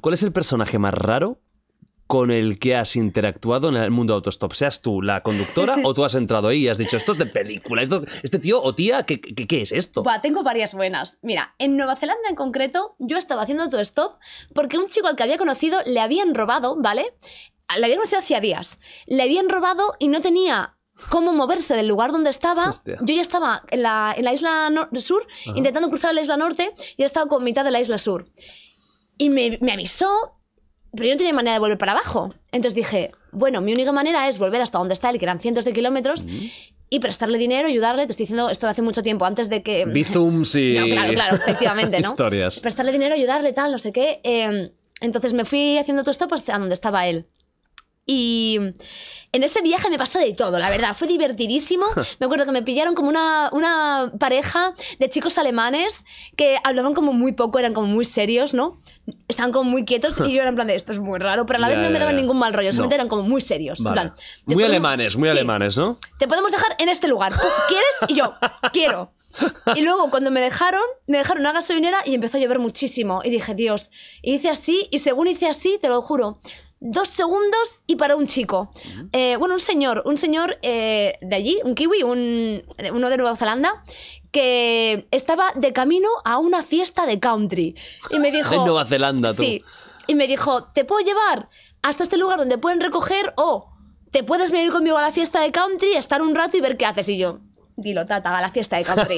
¿Cuál es el personaje más raro con el que has interactuado en el mundo autostop? ¿Seas tú la conductora o tú has entrado ahí y has dicho, esto es de película, esto, este tío o tía, ¿qué, es esto? Va, tengo varias buenas. Mira, en Nueva Zelanda en concreto, yo estaba haciendo autostop porque un chico al que había conocido le habían robado, ¿vale? Le habían conocido hacía días. Le habían robado y no tenía cómo moverse del lugar donde estaba. Yo ya estaba en la, en la isla sur, intentando cruzar la isla norte, y he estado con mitad de la isla sur. Y me, avisó, pero yo no tenía manera de volver para abajo. Entonces dije, bueno, mi única manera es volver hasta donde está él, que eran cientos de kilómetros, mm. y prestarle dinero, ayudarle. Te estoy diciendo esto hace mucho tiempo, antes de que. Bizums y. No, claro, claro, efectivamente, ¿no? Historias. Prestarle dinero, ayudarle, tal, no sé qué. Eh, entonces me fui haciendo todo esto hasta donde estaba él. Y en ese viaje me pasó de todo, la verdad. Fue divertidísimo. Me acuerdo que me pillaron como una, una pareja de chicos alemanes que hablaban como muy poco, eran como muy serios, ¿no? Estaban como muy quietos y yo era en plan de esto es muy raro, pero a la vez no me daban ningún mal rollo, solamente eran como muy serios. muy alemanes, muy alemanes, ¿no? Te podemos dejar en este lugar. ¿Quieres? Y yo, quiero. Y luego cuando me dejaron, me dejaron una gasolinera y empezó a llover muchísimo. Y dije, Dios, hice así, y según hice así, te lo juro, dos segundos y para un chico. Eh, bueno, un señor, un señor eh, de allí, un kiwi, un, uno de Nueva Zelanda, que estaba de camino a una fiesta de country. Y me dijo... En Nueva Zelanda, tú. Sí. Y me dijo, ¿te puedo llevar hasta este lugar donde pueden recoger o te puedes venir conmigo a la fiesta de country, estar un rato y ver qué haces? Y yo, dilo, tata, a la fiesta de country,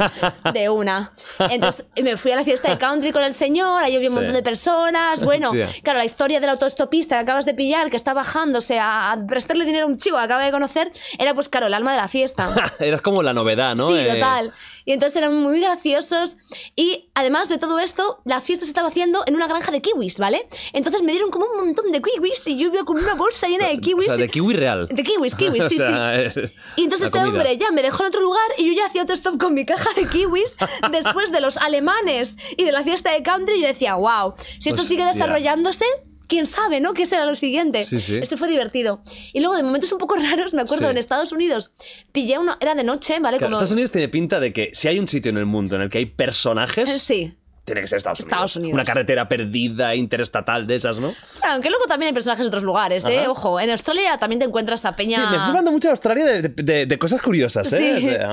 de una. Entonces me fui a la fiesta de country con el señor, ahí vi un montón de personas. Bueno, claro, la historia del autoestopista que acabas de pillar, que está bajándose a prestarle dinero a un chico que acaba de conocer, era pues claro, el alma de la fiesta. era como la novedad, ¿no? Sí, eh, total. Y entonces eran muy graciosos. Y además de todo esto, la fiesta se estaba haciendo en una granja de kiwis, ¿vale? Entonces me dieron como un montón de kiwis y yo iba con una bolsa llena de kiwis. O sea, de kiwi real. De kiwis, kiwis, sí, sí. Eh, y entonces este hombre ya me dejó en otro lugar y yo ya hacía otro stop con mi caja de kiwis después de los alemanes y de la fiesta de country y decía, wow, si esto pues, sigue desarrollándose, quién sabe, ¿no? ¿Qué será lo siguiente? Eso fue divertido. Y luego, de momentos un poco raros, me acuerdo, en Estados Unidos, pillé uno, era de noche, ¿vale? Estados Unidos tiene pinta de que si hay un sitio en el mundo en el que hay personajes... Sí tiene que ser Estados Unidos. Una carretera perdida, interestatal de esas, ¿no? Claro, aunque luego también hay personajes de otros lugares, ¿eh? Ojo, en Australia también te encuentras a peña... Sí, me estás hablando mucho de Australia de, cosas curiosas, ¿eh?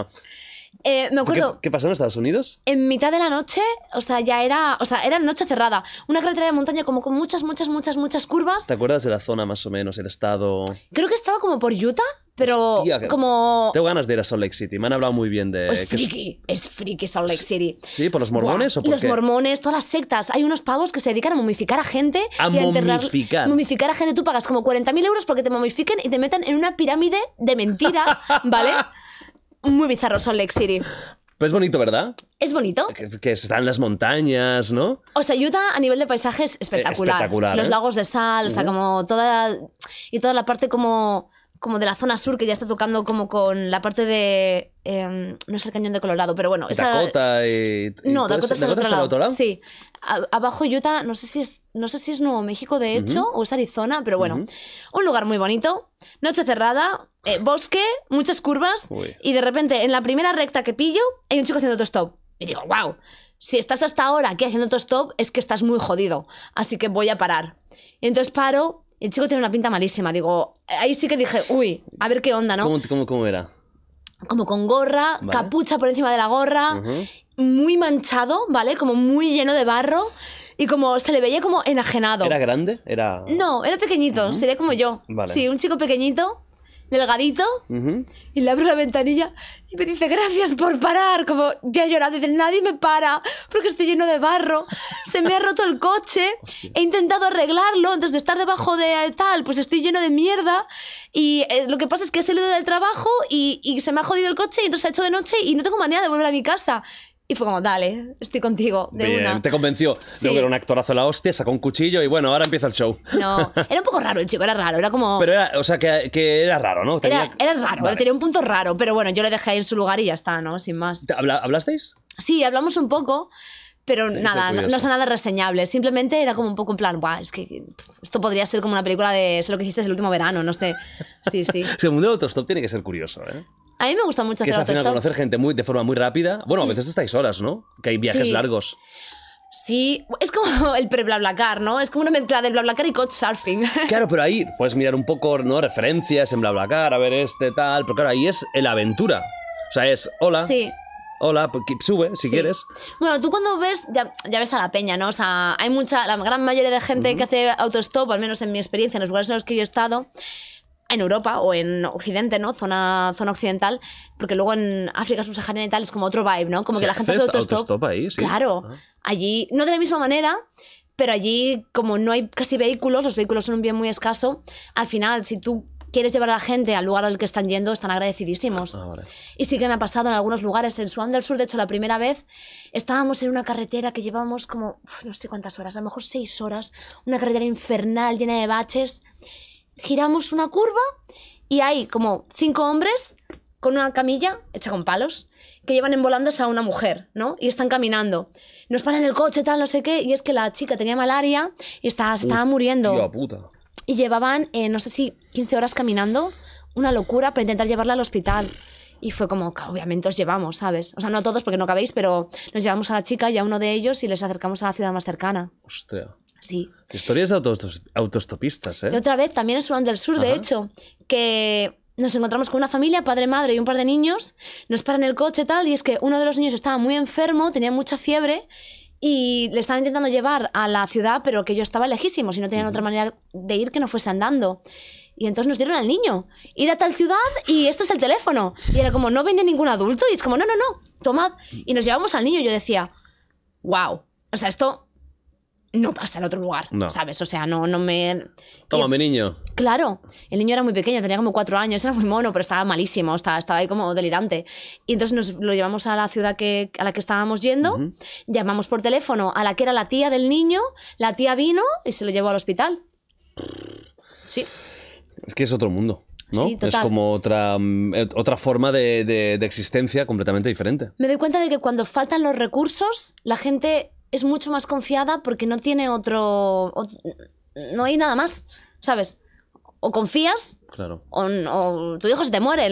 Eh, me acuerdo. ¿Qué, pasó en Estados Unidos? En mitad de la noche, o sea, ya era. O sea, era noche cerrada. Una carretera de montaña como con muchas, muchas, muchas, muchas curvas. ¿Te acuerdas de la zona más o menos, el estado? Creo que estaba como por Utah, pero como. Tengo ganas de ir a Salt Lake City. Me han hablado muy bien de. Es freaky Es... friki Salt Lake City. Sí, por los mormones o por Los mormones, todas las sectas. Hay unos pavos que se dedican a momificar a gente. A y momificar. A Momificar a gente. Tú pagas como 40.000 euros porque te momifiquen y te metan en una pirámide de mentira, ¿vale? muy bizarro Salt Lake City. Pero es bonito, ¿verdad? Es bonito. Que, están las montañas, ¿no? O sea, Utah a nivel de paisajes eh, espectacular. espectacular Los ¿eh? lagos de sal, o sea, como toda. Y toda la parte como. Como de la zona sur que ya está tocando como con la parte de. Em, no es el cañón de Colorado, pero bueno. Dakota y, No, Dakota, es el otro, Sí. abajo Utah, no sé si es, no sé si es Nuevo México de hecho o es Arizona, pero bueno. Un lugar muy bonito. Noche cerrada, eh, bosque, muchas curvas, y de repente en la primera recta que pillo hay un chico haciendo stop. Y digo, wow, si estás hasta ahora aquí haciendo stop es que estás muy jodido, así que voy a parar. Y entonces paro, el chico tiene una pinta malísima, digo, ahí sí que dije, uy, a ver qué onda, ¿no? ¿Cómo, cómo, era? Como con gorra, capucha por encima de la gorra, muy manchado, ¿vale? Como muy lleno de barro y como se le veía como enajenado. ¿Era grande? Era... No, era pequeñito, sería como yo. Sí, un chico pequeñito delgadito, y le abro la ventanilla y me dice, gracias por parar, como ya he llorado, y dice, nadie me para, porque estoy lleno de barro, se me ha roto el coche, he intentado arreglarlo, entonces de estar debajo de tal, pues estoy lleno de mierda, y eh, lo que pasa es que he salido del trabajo y, y, se me ha jodido el coche, y entonces se ha hecho de noche y no tengo manera de volver a mi casa. Y fue como, dale, estoy contigo, de Bien, Te convenció. que era un actorazo la hostia, sacó un cuchillo y bueno, ahora empieza el show. No, era un poco raro el chico, era raro, era como... Pero era, o sea, que, era raro, ¿no? Era, era, raro, tenía un punto raro, pero bueno, yo le dejé en su lugar y ya está, ¿no? Sin más. ¿Hablasteis? Sí, hablamos un poco. Pero nada, no, son es nada reseñable. Simplemente era como un poco en plan, guau, es que esto podría ser como una película de lo que hiciste el último verano, no sé. Sí, sí. el mundo de autostop tiene que ser curioso, ¿eh? A mí me gusta mucho que hacer es al conocer gente muy, de forma muy rápida. Bueno, a mm. veces estáis horas, ¿no? Que hay viajes largos. Sí, es como el pre-BlaBlaCar, ¿no? Es como una mezcla del BlaBlaCar y coach surfing. Claro, pero ahí puedes mirar un poco, ¿no? Referencias en BlaBlaCar, a ver este, tal. Pero claro, ahí es la aventura. O sea, es hola. Sí. Hola, pues, sube si quieres. Bueno, tú cuando ves, ya, ves a la peña, ¿no? O sea, hay mucha, la gran mayoría de gente que hace autostop, al menos en mi experiencia, en los lugares en los que yo he estado, en Europa o en Occidente, ¿no? Zona, zona occidental, porque luego en África subsahariana y tal es como otro vibe, ¿no? Como que la gente hace autostop. autostop Claro. Ah. Allí, no de la misma manera, pero allí, como no hay casi vehículos, los vehículos son un bien muy escaso, al final, si tú quieres llevar a la gente al lugar al que están yendo, están agradecidísimos. Ah, y sí que me ha pasado en algunos lugares. En Sudán del Sur, de hecho, la primera vez estábamos en una carretera que llevábamos como, no sé cuántas horas, a lo mejor seis horas, una carretera infernal llena de baches giramos una curva y hay como cinco hombres con una camilla hecha con palos que llevan en volandas a una mujer, ¿no? Y están caminando. Nos paran el coche, tal, no sé qué. Y es que la chica tenía malaria y estaba, estaba muriendo. puta. Y llevaban, eh, no sé si 15 horas caminando, una locura para intentar llevarla al hospital. Y fue como, obviamente os llevamos, ¿sabes? O sea, no todos porque no cabéis, pero nos llevamos a la chica y a uno de ellos y les acercamos a la ciudad más cercana. Hostia. Sí. Historias de autostopistas, ¿eh? otra vez, también en Sudán del Sur, de hecho, que nos encontramos con una familia, padre, madre y un par de niños, nos paran el coche tal, y es que uno de los niños estaba muy enfermo, tenía mucha fiebre, y le estaban intentando llevar a la ciudad, pero que yo estaba lejísimo y no tenían otra manera de ir que no fuese andando. Y entonces nos dieron al niño, ir a tal ciudad y esto es el teléfono. Y era como, no viene ningún adulto, y es como, no, no, no, tomad. Y nos llevamos al niño, y yo decía, wow, o sea, esto no pasa en otro lugar, ¿sabes? O sea, no, no me... Toma, mi niño. Claro, el niño era muy pequeño, tenía como cuatro años, era muy mono, pero estaba malísimo, estaba, estaba ahí como delirante. Y entonces nos lo llevamos a la ciudad que, a la que estábamos yendo, llamamos por teléfono a la que era la tía del niño, la tía vino y se lo llevó al hospital. Sí. Es que es otro mundo. ¿no? es como otra, mm, otra forma de, de existencia completamente diferente. Me doy cuenta de que cuando faltan los recursos, la gente es mucho más confiada porque no tiene otro... no hay nada más, ¿sabes? O confías o, o tu hijo se te muere.